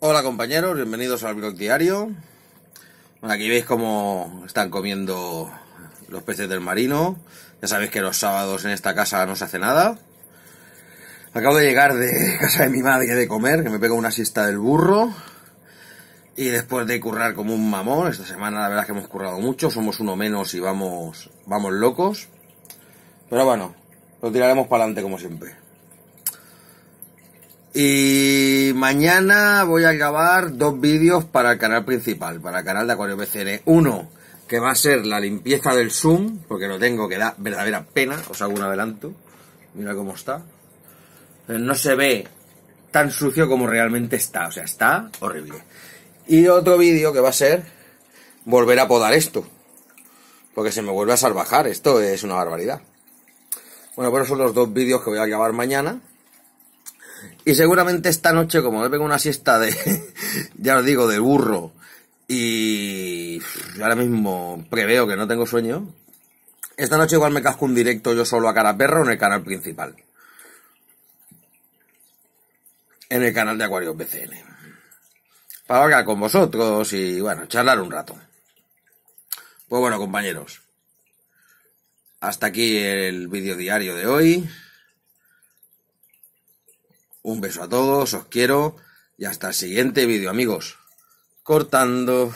Hola compañeros, bienvenidos al blog diario. Bueno, aquí veis cómo están comiendo los peces del marino. Ya sabéis que los sábados en esta casa no se hace nada. Acabo de llegar de casa de mi madre de comer, que me pega una siesta del burro. Y después de currar como un mamón, esta semana la verdad es que hemos currado mucho, somos uno menos y vamos, vamos locos. Pero bueno, lo tiraremos para adelante como siempre. Y y mañana voy a grabar dos vídeos para el canal principal, para el canal de Acuario BCN. Uno, que va a ser la limpieza del Zoom, porque lo tengo que dar verdadera pena, os hago un adelanto. Mira cómo está. Eh, no se ve tan sucio como realmente está, o sea, está horrible. Y otro vídeo que va a ser volver a podar esto, porque se me vuelve a salvajar, esto es una barbaridad. Bueno, pues son los dos vídeos que voy a grabar mañana. Y seguramente esta noche, como me vengo una siesta de, ya os digo, de burro, y ahora mismo preveo que no tengo sueño, esta noche igual me casco un directo yo solo a cara perro en el canal principal. En el canal de Acuarios BCN. Para hablar con vosotros y, bueno, charlar un rato. Pues bueno, compañeros. Hasta aquí el vídeo diario de hoy. Un beso a todos, os quiero y hasta el siguiente vídeo amigos. Cortando.